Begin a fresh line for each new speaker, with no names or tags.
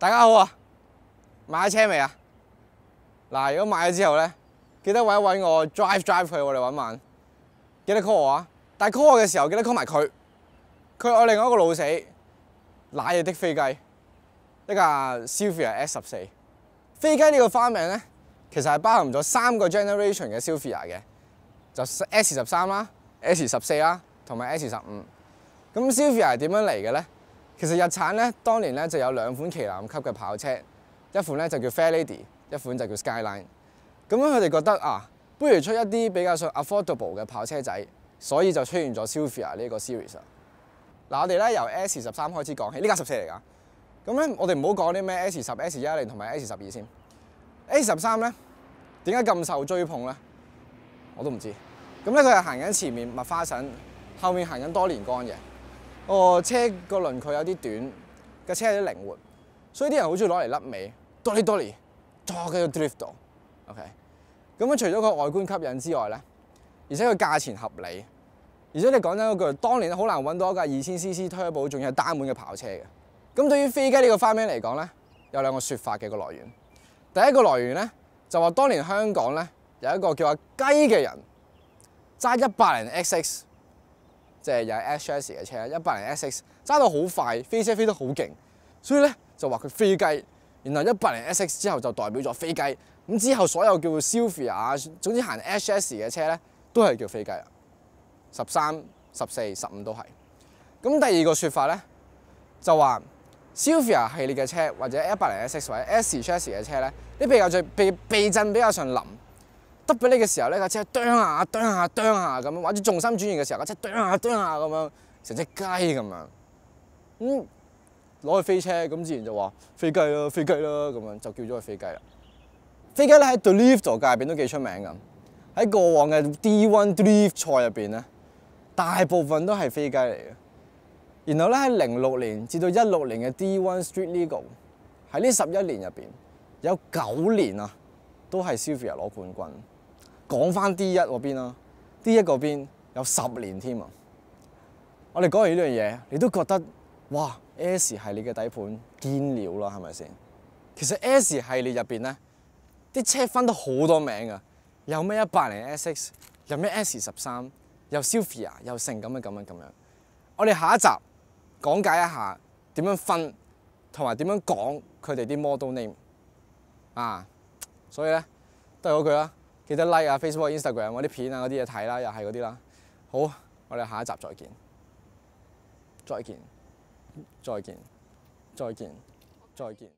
大家好啊！买咗车未啊？嗱，如果买咗之后咧，记得搵搵我 drive drive 佢我哋搵埋。记得 call 我啊！但系 call 我嘅时候记得 call 埋佢。佢爱另外一个老死，奶嘢的飞机，一架 Sylvia S 十四。飞机呢个花名咧，其实系包含咗三个 generation 嘅 Sylvia 嘅，就 S 十三啦、S 十四啦，同埋 S 十五。咁 Sylvia 系点样嚟嘅咧？其實日產咧，當年咧就有兩款旗艦級嘅跑車，一款咧就叫 Fair Lady，一款就叫 Skyline。咁樣佢哋覺得啊，不如出一啲比較上 affordable 嘅跑車仔，所以就出現咗 s y l p h a 呢個 series。嗱，我哋咧由 S 十三開始講起，呢架十四嚟噶。咁咧，我哋唔好講啲咩 S 十、S 一零同埋 S 十二先。S 十三咧，點解咁受追捧咧？我都唔知。咁咧，佢係行緊前面麥花臣，後面行緊多年幹嘅。哦，車個輪距有啲短，個車有啲靈活，所以啲人好中意攞嚟甩尾，d dolly，o l l y 坐喺度 drift 度 o k 咁除咗個外觀吸引之外咧，而且個價錢合理，而且你講真嗰句，當年好難揾到一架二千 CC turbo 仲要係單門嘅跑車嘅。咁對於飛機呢個花名嚟講咧，有兩個説法嘅個來源。第一個來源咧，就話當年香港咧有一個叫阿雞嘅人揸一百零 XX。即系有 s s 嘅车，一百零 s x 揸到好快，飞车飞得好劲，所以咧就话佢飞鸡，然后一百零 s x 之后就代表咗飞鸡，咁之后所有叫做 s y l v i a 啊，总之行 s s 嘅车咧都系叫飞鸡啊，十三、十四、十五都系。咁第二个说法咧就话 s y l v i a 系列嘅车或者一百零 SXS 或者 SXS 嘅车咧，啲比较最避避震比较上林。得俾你嘅时候咧，架车啄下啄下啄下咁样，或者重心转移嘅时候，架车啄下啄下咁样，成只鸡咁样。嗯，攞去飞车，咁自然就话飞鸡咯，飞鸡咯，咁样就叫咗佢飞鸡啦。飞鸡咧喺 The Leaf 座界入边都几出名噶，喺过往嘅 D1 l e i f 赛入边咧，大部分都系飞鸡嚟嘅。然后咧喺零六年至到一六年嘅 D1 Street l e g a l 喺呢十一年入边，有九年啊都系 s o l v i a 攞冠军。講翻 D 一嗰邊啦，D 一嗰邊有十年添啊！我哋講完呢樣嘢，你都覺得哇 S 系列嘅底盤堅料啦，係咪先？其實 S 系列入邊咧，啲車分得好多名噶，有咩一百零 S X，有咩 S 十三，又 s o p h i a 又成咁啊咁樣咁樣。我哋下一集講解一下點樣分同埋點樣講佢哋啲 model name 啊，所以咧都係嗰句啦。記得 like 啊 Facebook、Instagram 嗰啲片啊嗰啲嘢睇啦，又係嗰啲啦。好，我哋下一集再見。再見，再見，再見，再見。